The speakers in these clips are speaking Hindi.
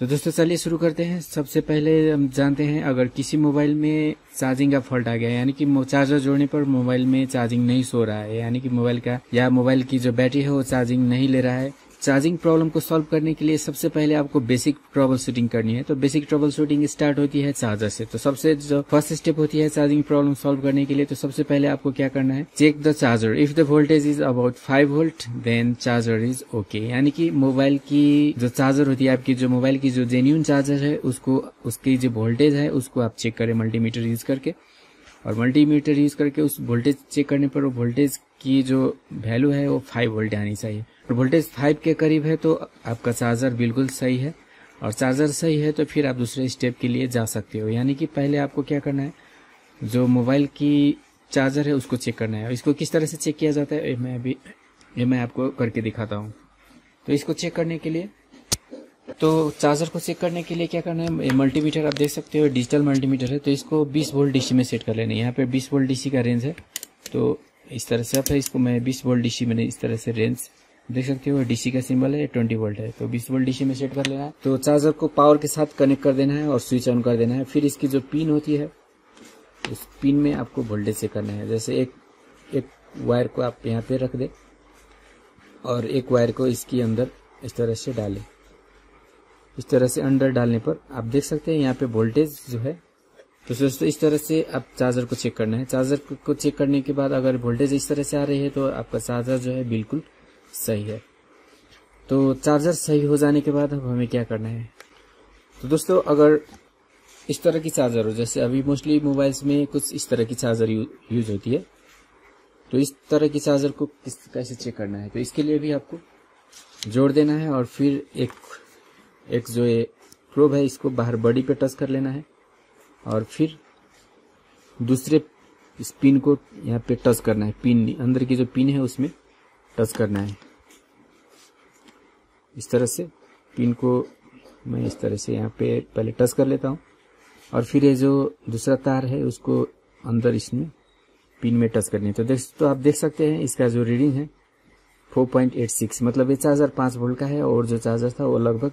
तो दोस्तों चलिए शुरू करते हैं सबसे पहले हम जानते हैं अगर किसी मोबाइल में चार्जिंग का फॉल्ट आ गया यानी कि चार्जर जोड़ने पर मोबाइल में चार्जिंग नहीं सो रहा है यानी कि मोबाइल का या मोबाइल की जो बैटरी है वो चार्जिंग नहीं ले रहा है चार्जिंग प्रॉब्लम को सॉल्व करने के लिए सबसे पहले आपको बेसिक ट्रबल शूटिंग करनी है तो बेसिक ट्रबल शूटिंग स्टार्ट होती है चार्जर से तो सबसे जो फर्स्ट स्टेप होती है चार्जिंग प्रॉब्लम सॉल्व करने के लिए तो सबसे पहले आपको क्या करना है check the charger if the voltage is about five volt then charger is okay यानी कि मोबाइल की जो चार्जर होती है आपकी जो मोबाइल की जो जेन्यून चार्जर है उसको उसकी जो वोल्टेज है उसको आप चेक करें मल्टीमीटर यूज करके और मल्टीमीटर यूज करके उस वोल्टेज चेक करने पर वो वोल्टेज की जो वैल्यू है वो फाइव वोल्ट आनी चाहिए और वोल्टेज फाइव के करीब है तो आपका चार्जर बिल्कुल सही है और चार्जर सही है तो फिर आप दूसरे स्टेप के लिए जा सकते हो यानी कि पहले आपको क्या करना है जो मोबाइल की चार्जर है उसको चेक करना है इसको किस तरह से चेक किया जाता है ये मैं अभी ये मैं आपको करके दिखाता हूँ तो इसको चेक करने के लिए तो चार्जर को चेक करने के लिए क्या करना है मल्टीमीटर आप देख सकते हो डिजिटल मल्टीमीटर है तो इसको 20 वोल्ट डीसी में सेट कर लेना है यहाँ पे 20 वोल्ट डीसी का रेंज है तो इस तरह से आप है इसको मैं 20 वोल्ट डीसी में इस तरह से रेंज देख सकते हो डीसी का सिंबल है ट्वेंटी वोल्ट है तो बीस वोल्ट डीसी में सेट कर लेना है तो चार्जर को पावर के साथ कनेक्ट कर देना है और स्विच ऑन कर देना है फिर इसकी जो पिन होती है उस पिन में आपको वोल्टेज चेक करना है जैसे एक एक वायर को आप यहाँ पे रख दे और एक वायर को इसके अंदर इस तरह से डालें इस तरह से अंडर डालने पर आप देख सकते हैं यहाँ पे वोल्टेज जो है तो दोस्तों इस तरह से आप चार्जर को चेक करना है चार्जर को चेक करने के बाद अगर वोल्टेज इस तरह से आ रही है तो आपका चार्जर जो है बिल्कुल सही है तो चार्जर सही हो जाने के बाद अब हमें क्या करना है तो दोस्तों अगर इस तरह की चार्जर हो जैसे अभी मोस्टली मोबाइल्स में कुछ इस तरह की चार्जर यूज होती है तो इस तरह की चार्जर को किस कैसे चेक करना है तो इसके लिए भी आपको जोड़ देना है और फिर एक एक जो ये प्रोब है इसको बाहर बॉडी पे टच कर लेना है और फिर दूसरे इस पिन को यहाँ पे टच करना है पिन अंदर की जो पिन है उसमें टच करना है इस तरह से पिन को मैं इस तरह से यहाँ पे पहले टच कर लेता हूँ और फिर ये जो दूसरा तार है उसको अंदर इसमें पिन में टच करनी है तो देख तो आप देख सकते हैं इसका जो रीडिंग है 4.86 मतलब ये चार्जर पांच वोल्ट का है और जो चार्जर था वो लगभग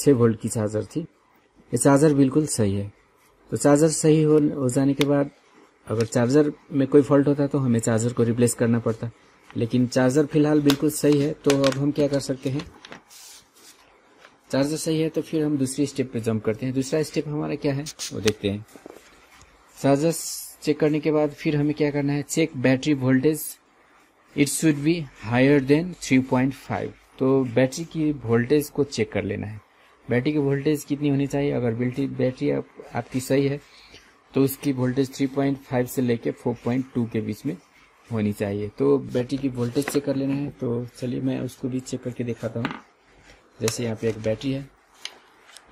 छ वोल्ट की चार्जर थी ये चार्जर बिल्कुल सही है तो चार्जर सही हो, हो जाने के बाद अगर चार्जर में कोई फॉल्ट होता तो हमें चार्जर को रिप्लेस करना पड़ता लेकिन चार्जर फिलहाल बिल्कुल सही है तो अब हम क्या कर सकते हैं चार्जर सही है तो फिर हम दूसरी स्टेप पे जंप करते हैं दूसरा स्टेप हमारा क्या है वो देखते हैं चार्जर चेक करने के बाद फिर हमें क्या करना है check battery voltage it should be higher than 3.5 तो बैटरी की वोल्टेज को चेक कर लेना है बैटरी की वोल्टेज कितनी होनी चाहिए अगर बिल्टी बैटरी आप, आपकी सही है तो उसकी वोल्टेज 3.5 से लेके 4.2 के बीच में होनी चाहिए तो बैटरी की वोल्टेज चेक कर लेना है तो चलिए मैं उसको भी चेक करके दिखाता हूँ जैसे यहाँ पे एक बैटरी है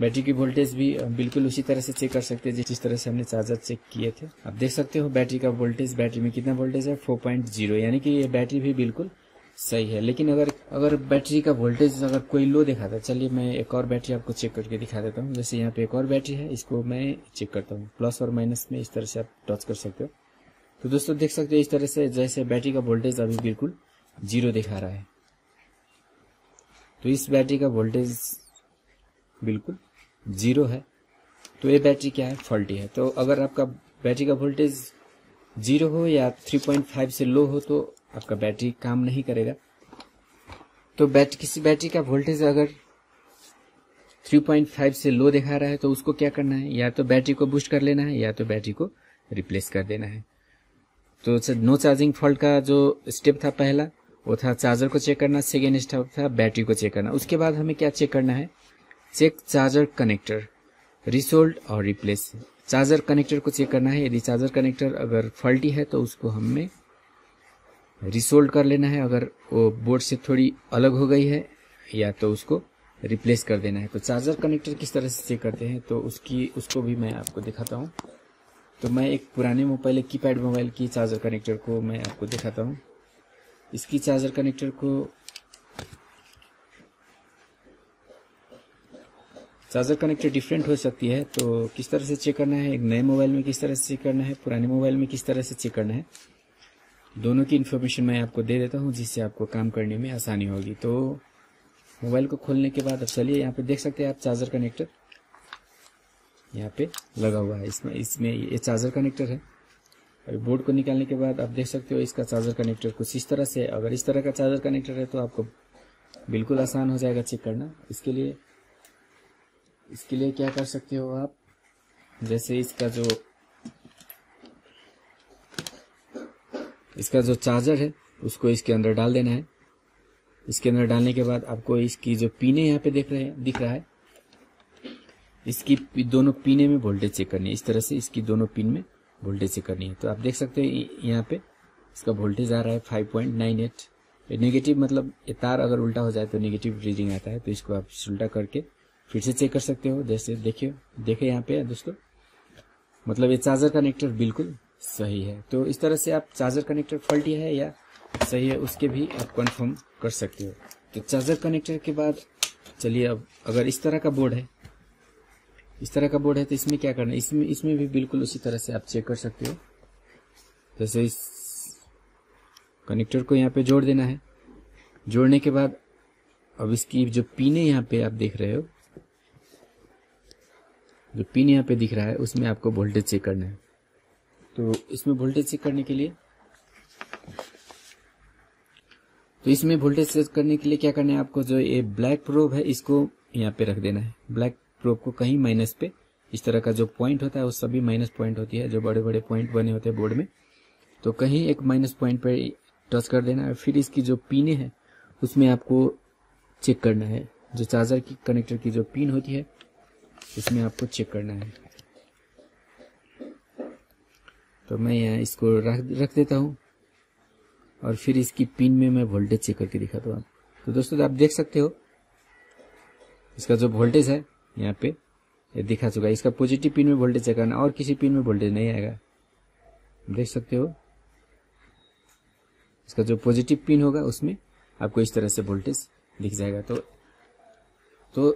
बैटरी की वोल्टेज भी बिल्कुल उसी तरह से चेक कर सकते हैं जिस तरह से हमने चार्जर चेक किए थे आप देख सकते हो बैटरी का वोल्टेज बैटरी में कितना वोल्टेज है 4.0 यानी कि ये बैटरी भी बिल्कुल सही है लेकिन अगर अगर बैटरी का वोल्टेज अगर कोई लो दिखाता है चलिए मैं एक और बैटरी आपको चेक करके दिखा देता हूँ जैसे यहाँ पे एक और बैटरी है इसको मैं चेक करता हूँ प्लस और माइनस में इस तरह से आप टच कर सकते हो तो दोस्तों देख सकते हो इस तरह से जैसे बैटरी का वोल्टेज अभी बिल्कुल जीरो दिखा रहा है तो इस बैटरी का वोल्टेज बिल्कुल जीरो है तो ये बैटरी क्या है फॉल्टी है तो अगर आपका बैटरी का वोल्टेज जीरो हो या 3.5 से लो हो तो आपका बैटरी काम नहीं करेगा तो बैट किसी बैटरी का वोल्टेज अगर 3.5 से लो दिखा रहा है तो उसको क्या करना है या तो बैटरी को बूस्ट कर लेना है या तो बैटरी को रिप्लेस कर देना है तो नो चार्जिंग फॉल्ट का जो स्टेप था पहला वो था चार्जर को चेक करना सेकेंड स्टेप था बैटरी को चेक करना उसके बाद हमें क्या चेक करना है चेक चार्जर कनेक्टर रिसोल्ड और रिप्लेस चार्जर कनेक्टर को चेक करना है यदि चार्जर कनेक्टर अगर फॉल्टी है तो उसको हमें रिसोल्ड कर लेना है अगर वो बोर्ड से थोड़ी अलग हो गई है या तो उसको रिप्लेस कर देना है तो चार्जर कनेक्टर किस तरह से चेक करते हैं तो उसकी उसको भी मैं आपको दिखाता हूँ तो मैं एक पुराने मोबाइल एक पैड मोबाइल की चार्जर कनेक्टर को मैं आपको दिखाता हूँ इसकी चार्जर कनेक्टर को चार्जर कनेक्टर डिफरेंट हो सकती है तो किस तरह से चेक करना है एक नए मोबाइल में किस तरह से चेक करना है पुराने मोबाइल में किस तरह से चेक करना है दोनों की इन्फॉर्मेशन मैं आपको दे देता हूँ जिससे आपको काम करने में आसानी होगी तो मोबाइल को खोलने के बाद अब चलिए यहाँ पे देख सकते हैं आप चार्जर कनेक्टर यहाँ पे लगा हुआ है इसमें इसमें ये चार्जर कनेक्टर है अभी बोर्ड को निकालने के बाद आप देख सकते हो इसका चार्जर कनेक्टर कुछ इस तरह से अगर इस तरह का चार्जर कनेक्टर है तो आपको बिल्कुल आसान हो जाएगा चेक करना इसके लिए इसके लिए क्या कर सकते हो आप जैसे इसका जो इसका जो चार्जर है उसको इसके अंदर डाल देना है इसके अंदर डालने के बाद आपको इसकी जो पीने यहाँ पे देख रहे हैं दिख रहा है इसकी दोनों पीने में वोल्टेज चेक करनी है इस तरह से इसकी दोनों पिन में वोल्टेज चेक करनी है तो आप देख सकते हैं यहाँ पे इसका वोल्टेज आ रहा है five point nine eight negative मतलब ये तार अगर उल्टा हो जाए तो नेगेटिव रीडिंग आता है तो इसको आप उल्टा करके फिर से चेक कर सकते हो जैसे देखिए देखे यहाँ पे दोस्तों मतलब ये चार्जर कनेक्टर बिल्कुल सही है तो इस तरह से आप चार्जर कनेक्टर फॉल्टी है या सही है उसके भी आप कंफर्म कर सकते हो तो चार्जर कनेक्टर के बाद चलिए अब अगर इस तरह का बोर्ड है इस तरह का बोर्ड है तो इसमें क्या करना है इसमें इसमें भी बिल्कुल उसी तरह से आप चेक कर सकते हो जैसे इस कनेक्टर को यहाँ पे जोड़ देना है जोड़ने के बाद अब इसकी जो पीने यहाँ पे आप देख रहे हो जो पीने यहाँ पे दिख रहा है उसमें आपको वोल्टेज चेक करना है तो इसमें वोल्टेज चेक करने के लिए तो इसमें वोल्टेज चेक करने के लिए क्या करना है आपको जो ये ब्लैक प्रोब है इसको यहाँ पे रख देना है ब्लैक प्रोब को कहीं माइनस पे इस तरह का जो पॉइंट होता है वो सभी माइनस पॉइंट होती है जो बड़े बड़े पॉइंट बने होते हैं बोर्ड में तो कहीं एक माइनस पॉइंट पर टच कर देना है फिर इसकी जो पीने है उसमें आपको चेक करना है जो चार्जर की कनेक्टर की जो पिन होती है इसमें आपको चेक करना है तो मैं यहाँ इसको रख रख देता हूँ और फिर इसकी पिन में मैं वोल्टेज चेक करके दिखाता हूँ तो दोस्तों तो आप देख सकते हो इसका जो वोल्टेज है यहाँ पे ये दिखा चुका है इसका पॉजिटिव पिन में वोल्टेज चेक करना और किसी पिन में वोल्टेज नहीं आएगा देख सकते हो इसका जो पॉजिटिव पिन होगा उसमें आपको इस तरह से वोल्टेज दिख जाएगा तो तो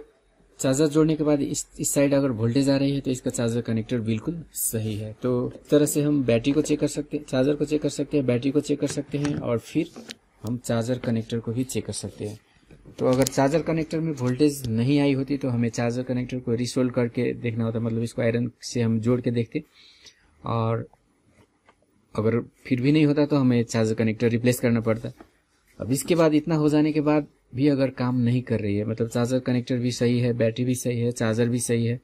चार्जर जोड़ने के बाद इस इस साइड अगर वोल्टेज आ रही है तो इसका चार्जर कनेक्टर बिल्कुल सही है तो इस तरह से हम बैटरी को चेक कर सकते हैं चार्जर को चेक कर सकते हैं बैटरी को चेक कर सकते हैं और फिर हम चार्जर कनेक्टर को भी चेक कर सकते हैं तो अगर चार्जर कनेक्टर में वोल्टेज नहीं आई होती तो हमें चार्जर कनेक्टर को रिसोल्व करके देखना होता मतलब इसको आयरन से हम जोड़ के देखते और अगर फिर भी नहीं होता तो हमें चार्जर कनेक्टर रिप्लेस करना पड़ता अब इसके बाद इतना हो जाने के बाद भी अगर काम नहीं कर रही है मतलब चार्जर कनेक्टर भी सही है बैटरी भी सही है चार्जर भी सही है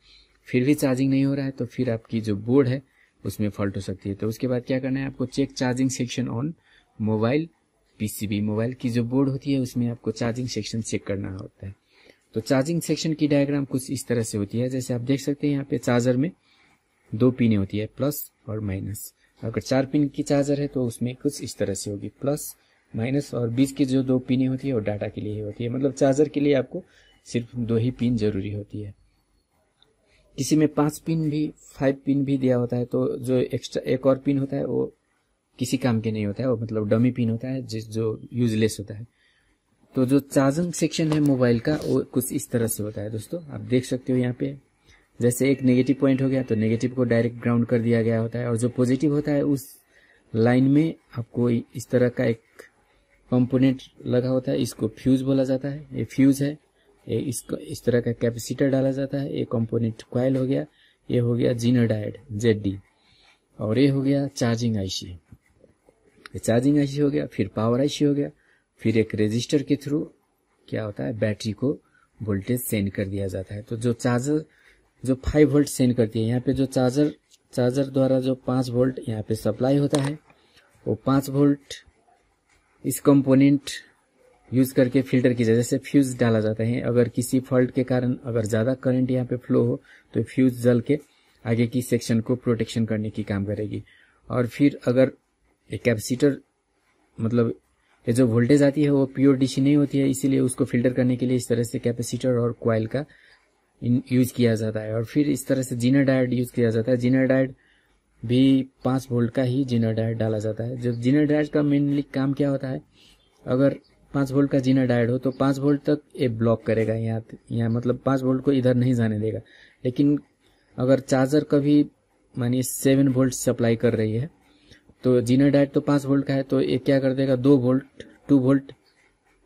फिर भी चार्जिंग नहीं हो रहा है तो फिर आपकी जो बोर्ड है उसमें फॉल्ट हो सकती है तो उसके बाद क्या करना है आपको check charging section on mobile PCB mobile की जो बोर्ड होती है उसमें आपको चार्जिंग सेक्शन चेक करना होता है तो चार्जिंग सेक्शन की डायग्राम कुछ इस तरह से होती है जैसे आप देख सकते हैं यहाँ पे चार्जर में दो पिने होती है प्लस और माइनस अगर चार पिन की चार्जर है तो उसमें कुछ इस तरह से होगी प्लस माइनस और बीच की जो दो पिन होती है वो डाटा के लिए ही होती है मतलब चार्जर के लिए आपको सिर्फ दो ही पिन जरूरी होती है किसी में पांच पिन भी फाइव पिन भी दिया होता है तो जो एक्स्ट्रा एक और पिन होता है वो किसी काम के नहीं होता है वो मतलब डमी पिन होता है जिस जो यूजलेस होता है तो जो चार्जिंग सेक्शन है मोबाइल का वो कुछ इस तरह से होता है दोस्तों आप देख सकते हो यहाँ पे जैसे एक नेगेटिव पॉइंट हो गया तो नेगेटिव को डायरेक्ट ग्राउंड कर दिया गया होता है और जो पॉजिटिव होता है उस लाइन में आपको इस तरह का एक कंपोनेंट लगा होता है इसको फ्यूज बोला जाता है ये फ्यूज है ये इसको इस तरह का कैपेसिटर डाला जाता है ये कंपोनेंट क्वाइल हो गया ये हो गया जीनर डायड जेड डी और ये हो गया चार्जिंग आईसी ये चार्जिंग आईसी हो गया फिर पावर आईसी हो गया फिर एक रजिस्टर के थ्रू क्या होता है बैटरी को वोल्टेज सेंड कर दिया जाता है तो जो चार्जर जो फाइव वोल्ट सेंड करती है यहाँ पे जो चार्जर चार्जर द्वारा जो पांच वोल्ट यहाँ पे सप्लाई होता है वो पांच वोल्ट इस कंपोनेंट यूज करके फिल्टर की जैसे फ्यूज डाला जाता है अगर किसी फॉल्ट के कारण अगर ज्यादा करंट यहाँ पे फ्लो हो तो फ्यूज जल के आगे की सेक्शन को प्रोटेक्शन करने की काम करेगी और फिर अगर एक कैपेसिटर मतलब ये जो वोल्टेज आती है वो प्योर डीसी नहीं होती है इसीलिए उसको फिल्टर करने के लिए इस तरह से कैपेसिटर और क्वाइल का यूज किया जाता है और फिर इस तरह से जीना डायड यूज किया जाता है जीना डायड भी पाँच वोल्ट का ही जीनर डायड डाला जाता है जब जीनर डायड का मेनली काम क्या होता है अगर पाँच वोल्ट का जीनर डायड हो तो पाँच वोल्ट तक ये ब्लॉक करेगा यहाँ यहाँ मतलब पाँच वोल्ट को इधर नहीं जाने देगा लेकिन अगर चार्जर कभी मानिए सेवन वोल्ट सप्लाई कर रही है तो जीनर डायड तो पाँच वोल्ट का है तो ये क्या कर देगा दो वोल्ट टू वोल्ट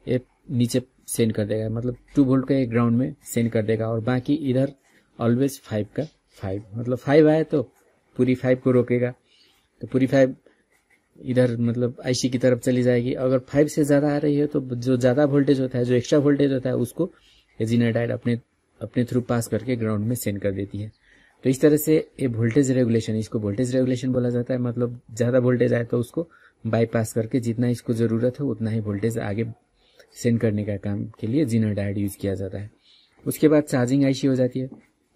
ये नीचे सेंड कर देगा मतलब टू वोल्ट का एक ग्राउंड में सेंड कर देगा और बाकी इधर ऑलवेज फाइव का फाइव मतलब फाइव आए तो पूरी फाइव को रोकेगा तो पूरी फाइव इधर मतलब आईसी की तरफ चली जाएगी अगर फाइव से ज़्यादा आ रही है तो जो ज़्यादा वोल्टेज होता है जो एक्स्ट्रा वोल्टेज होता है उसको डायर अपने अपने थ्रू पास करके ग्राउंड में सेंड कर देती है तो इस तरह से ये वोल्टेज रेगुलेशन इसको वोल्टेज रेगुलेशन बोला जाता है मतलब ज़्यादा वोल्टेज आए तो उसको बाईपास करके जितना इसको ज़रूरत है उतना ही वोल्टेज आगे सेंड करने का काम के लिए डायड यूज़ किया जाता है उसके बाद चार्जिंग आईसी हो जाती है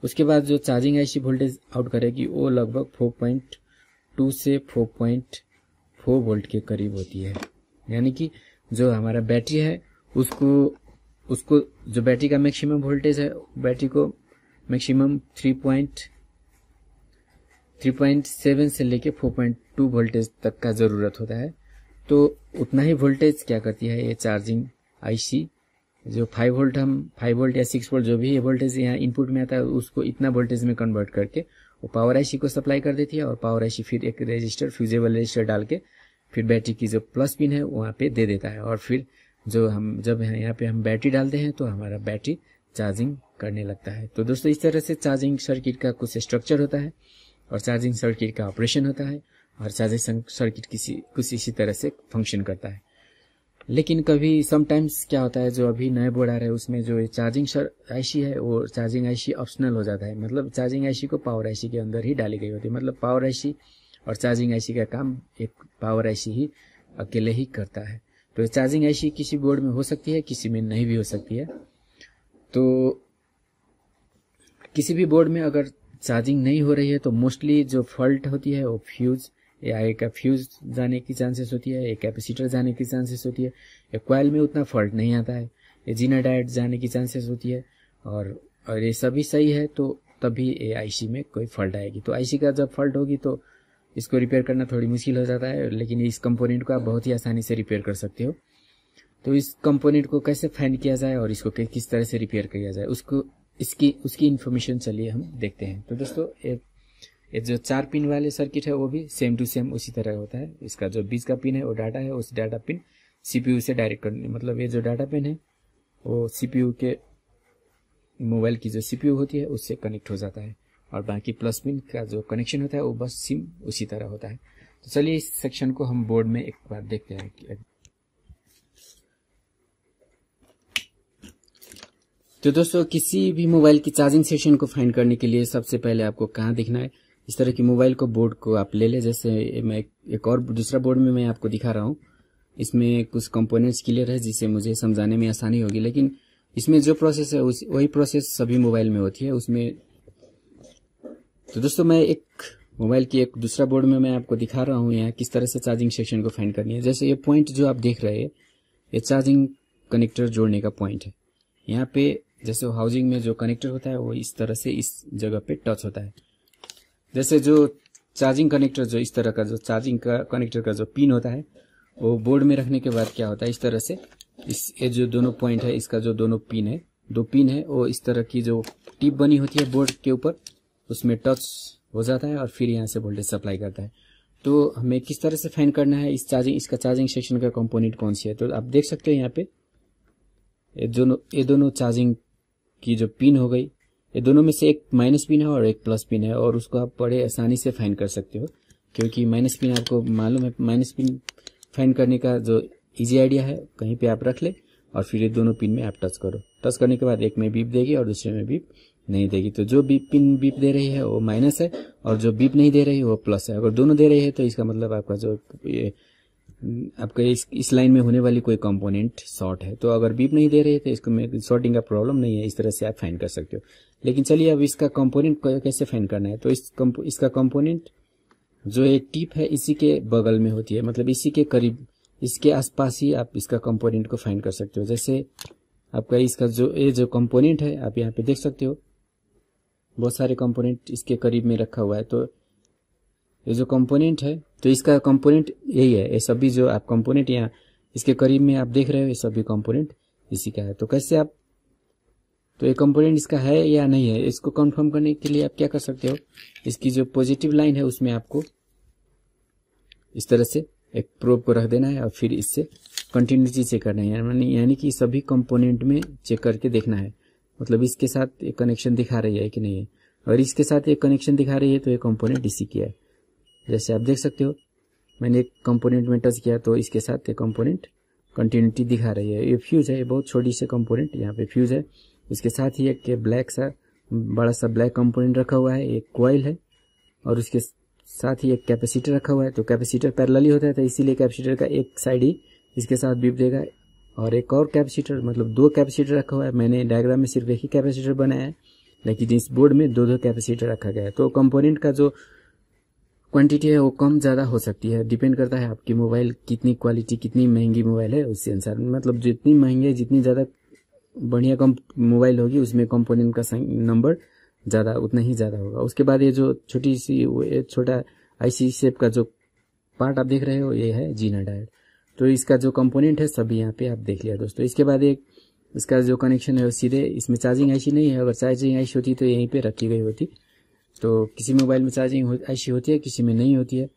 उसके बाद जो चार्जिंग आईसी वोल्टेज आउट करेगी वो लगभग 4.2 से 4.4 वोल्ट के करीब होती है यानी कि जो हमारा बैटरी है उसको उसको जो बैटरी का मैक्सिमम वोल्टेज है बैटरी को मैक्सिमम 3.3.7 से लेके 4.2 वोल्टेज तक का ज़रूरत होता है तो उतना ही वोल्टेज क्या करती है ये चार्जिंग आईसी जो फाइव वोल्ट हम फाइव वोल्ट या सिक्स वोल्ट जो भी वोल्टेज यहाँ इनपुट में आता है उसको इतना वोल्टेज में कन्वर्ट करके वो पावर आईसी को सप्लाई कर देती है और पावर आईसी फिर एक रजिस्टर फ्यूजेबल रजिस्टर डाल के फिर बैटरी की जो प्लस पिन है वहाँ पे दे देता है और फिर जो हम जब यहाँ पे हम बैटरी डालते हैं तो हमारा बैटरी चार्जिंग करने लगता है तो दोस्तों इस तरह से चार्जिंग सर्किट का कुछ स्ट्रक्चर होता है और चार्जिंग सर्किट का ऑपरेशन होता है और चार्जिंग सर्किट किसी कुछ इसी तरह से फंक्शन करता है लेकिन कभी समटाइम्स क्या होता है जो अभी नए बोर्ड आ रहे हैं उसमें जो चार्जिंग आईसी है वो चार्जिंग आईसी ऑप्शनल हो जाता है मतलब चार्जिंग आईसी को पावर आईसी के अंदर ही डाली गई होती है मतलब पावर आईसी और चार्जिंग आईसी का काम एक पावर आईसी ही अकेले ही करता है तो चार्जिंग आईसी किसी बोर्ड में हो सकती है किसी में नहीं भी हो सकती है तो किसी भी बोर्ड में अगर चार्जिंग नहीं हो रही है तो मोस्टली जो फॉल्ट होती है वो फ्यूज़ या एक फ्यूज जाने की चांसेस होती है एक कैपेसिटर जाने की चांसेस होती है या क्वाइल में उतना फॉल्ट नहीं आता है या जीना डायट जाने की चांसेस होती है और और ये सभी सही है तो तभी ये आईसी में कोई फॉल्ट आएगी तो आई का जब फॉल्ट होगी तो इसको रिपेयर करना थोड़ी मुश्किल हो जाता है लेकिन इस कंपोनेंट को आप बहुत ही आसानी से रिपेयर कर सकते हो तो इस कंपोनेंट को कैसे फैन किया जाए और इसको किस तरह से रिपेयर किया जाए उसको इसकी उसकी इन्फॉर्मेशन चलिए हम देखते हैं तो दोस्तों ये जो चार पिन वाले सर्किट है वो भी सेम टू सेम उसी तरह होता है इसका जो बीच का पिन है वो डाटा है उस डाटा पिन सीपीयू से डायरेक्ट करने मतलब ये जो डाटा पिन है वो सीपीयू के मोबाइल की जो सीपीयू होती है उससे कनेक्ट हो जाता है और बाकी प्लस पिन का जो कनेक्शन होता है वो बस सिम उसी तरह होता है तो चलिए इस सेक्शन को हम बोर्ड में एक बार देखते हैं तो दोस्तों किसी भी मोबाइल की चार्जिंग सेशन को फाइंड करने के लिए सबसे पहले आपको कहाँ देखना है इस तरह की मोबाइल को बोर्ड को आप ले लें जैसे मैं एक और दूसरा बोर्ड में मैं आपको दिखा रहा हूँ इसमें कुछ कंपोनेंट्स क्लियर है जिससे मुझे समझाने में आसानी होगी लेकिन इसमें जो प्रोसेस है उस वही प्रोसेस सभी मोबाइल में होती है उसमें तो दोस्तों मैं एक मोबाइल की एक दूसरा बोर्ड में मैं आपको दिखा रहा हूँ यहाँ किस तरह से चार्जिंग सेक्शन को फाइंड करनी है जैसे ये पॉइंट जो आप देख रहे हैं ये चार्जिंग कनेक्टर जोड़ने का पॉइंट है यहाँ पे जैसे हाउसिंग में जो कनेक्टर होता है वो इस तरह से इस जगह पे टच होता है जैसे जो चार्जिंग कनेक्टर जो इस तरह का जो चार्जिंग का कनेक्टर का जो पिन होता है वो बोर्ड में रखने के बाद क्या होता है इस तरह से इस ये जो दोनों पॉइंट है इसका जो दोनों पिन है दो पिन है वो इस तरह की जो टिप बनी होती है बोर्ड के ऊपर उसमें टच हो जाता है और फिर यहाँ से वोल्टेज सप्लाई करता है तो हमें किस तरह से फैन करना है इस चार्जिंग इसका चार्जिंग सेक्शन का कंपोनेंट कौन सी है तो आप देख सकते हो यहाँ पे ये दोनों ये दोनों चार्जिंग की जो पिन हो गई ये दोनों में से एक माइनस पिन है और एक प्लस पिन है और उसको आप बड़े आसानी से फाइन कर सकते हो क्योंकि माइनस पिन आपको मालूम है माइनस पिन फाइन करने का जो इजी आइडिया है कहीं पे आप रख ले और फिर ये दोनों पिन में आप टच करो टच करने के बाद एक में बीप देगी और दूसरे में बीप नहीं देगी तो जो बीप पिन बीप दे रही है वो माइनस है और जो बीप नहीं दे रही है वो प्लस है अगर दोनों दे रही है तो इसका मतलब आपका जो ये आपका इस इस लाइन में होने वाली कोई कंपोनेंट शॉर्ट है तो अगर बीप नहीं दे रहे तो इसको में शॉर्टिंग का प्रॉब्लम नहीं है इस तरह से आप फाइन कर सकते हो लेकिन चलिए अब इसका कंपोनेंट कैसे फाइन करना है तो इस कंप, इसका कंपोनेंट जो ये टिप है इसी के बगल में होती है मतलब इसी के करीब इसके आसपास ही आप इसका कंपोनेंट को फाइन कर सकते हो जैसे आपका इसका जो ये जो कंपोनेंट है आप यहाँ पे देख सकते हो बहुत सारे कंपोनेंट इसके करीब में रखा हुआ है तो ये जो कंपोनेंट है तो इसका कंपोनेंट यही है ये सभी जो आप कंपोनेंट यहाँ इसके करीब में आप देख रहे हो ये सभी कंपोनेंट इसी का है तो कैसे आप तो ये कंपोनेंट इसका है या नहीं है इसको कंफर्म करने के लिए आप क्या कर सकते हो इसकी जो पॉजिटिव लाइन है उसमें आपको इस तरह से एक प्रोब को रख देना है और फिर इससे कंटिन्यूटी चेक करना है यानी यानी कि सभी कंपोनेंट में चेक करके देखना है मतलब इसके साथ एक कनेक्शन दिखा रही है कि नहीं है और इसके साथ एक कनेक्शन दिखा रही है तो ये कंपोनेंट इसी की है जैसे आप देख सकते हो मैंने एक कंपोनेंट में टच किया तो इसके साथ ये कंपोनेंट कंटिन्यूटी दिखा रही है ये फ्यूज है ये बहुत छोटी से कंपोनेंट यहाँ पे फ्यूज है उसके साथ ही एक ब्लैक सा बड़ा सा ब्लैक कंपोनेंट रखा हुआ है एक क्वाइल है और उसके साथ ही एक कैपेसिटर रखा हुआ है तो कैपेसिटर पैरल ही होता है तो इसीलिए कैपेसिटर का एक साइड ही इसके साथ बीप देगा और एक और कैपेसिटर मतलब दो कैपेसिटर रखा हुआ है मैंने डायग्राम में सिर्फ एक ही कैपेसिटर बनाया है लेकिन इस बोर्ड में दो दो कैपेसिटर रखा गया है तो कंपोनेंट का जो क्वांटिटी है वो कम ज़्यादा हो सकती है डिपेंड करता है आपकी मोबाइल कितनी क्वालिटी कितनी महंगी मोबाइल है उसके अनुसार मतलब जितनी महंगी है जितनी ज़्यादा बढ़िया कम मोबाइल होगी उसमें कंपोनेंट का नंबर ज़्यादा उतना ही ज़्यादा होगा उसके बाद ये जो छोटी सी छोटा आईसी शेप का जो पार्ट आप देख रहे हो ये है जीना डायर तो इसका जो कंपोनेंट है सभी यहाँ पे आप देख लिया दोस्तों इसके बाद एक इसका जो कनेक्शन है वो सीधे इसमें चार्जिंग आईसी नहीं है अगर चार्जिंग आईसी होती तो यहीं पे रखी गई होती तो किसी मोबाइल में चार्जिंग हो, ऐसी होती है किसी में नहीं होती है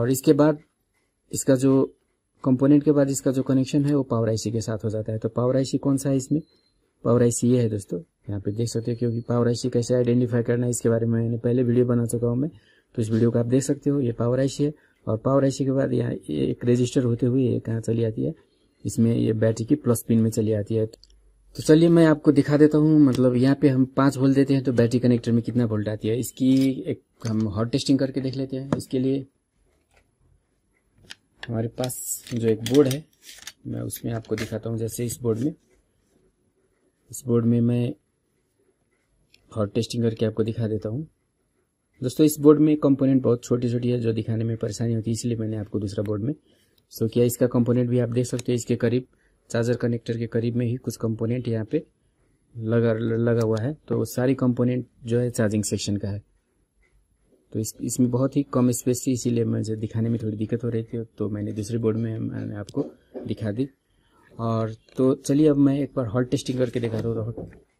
और इसके बाद इसका जो कंपोनेंट के बाद इसका जो कनेक्शन है वो पावर आईसी के साथ हो जाता है तो पावर आईसी कौन सा है इसमें पावर आईसी ये है दोस्तों यहाँ पे देख सकते हो क्योंकि पावर आईसी कैसे आइडेंटिफाई करना है इसके बारे में मैंने पहले वीडियो बना चुका हूँ मैं तो इस वीडियो को आप देख सकते हो ये पावर आईसी है और पावर आईसी के बाद यहाँ एक रजिस्टर होते हुए ये कहाँ चली आती है इसमें ये बैटरी की प्लस पिन में चली आती है तो चलिए मैं आपको दिखा देता हूँ मतलब यहाँ पे हम पाँच वोल्ट देते हैं तो बैटरी कनेक्टर में कितना वोल्ट आती है इसकी एक हम हॉट टेस्टिंग करके देख लेते हैं इसके लिए हमारे पास जो एक बोर्ड है मैं उसमें आपको दिखाता हूँ जैसे इस बोर्ड में इस बोर्ड में मैं हॉट टेस्टिंग करके आपको दिखा देता हूँ दोस्तों इस बोर्ड में कंपोनेंट बहुत छोटी छोटी है जो दिखाने में परेशानी होती है इसलिए मैंने आपको दूसरा बोर्ड में सो किया इसका कंपोनेंट भी आप देख सकते हैं इसके करीब चार्जर कनेक्टर के करीब में ही कुछ कंपोनेंट यहाँ पे लगा लगा हुआ है तो सारी कंपोनेंट जो है चार्जिंग सेक्शन का है तो इस इसमें बहुत ही कम स्पेस थी इसीलिए मुझे दिखाने में थोड़ी दिक्कत हो रही थी तो मैंने दूसरे बोर्ड में मैंने आपको दिखा दी और तो चलिए अब मैं एक बार हॉल टेस्टिंग करके दिखा रहा हूँ तो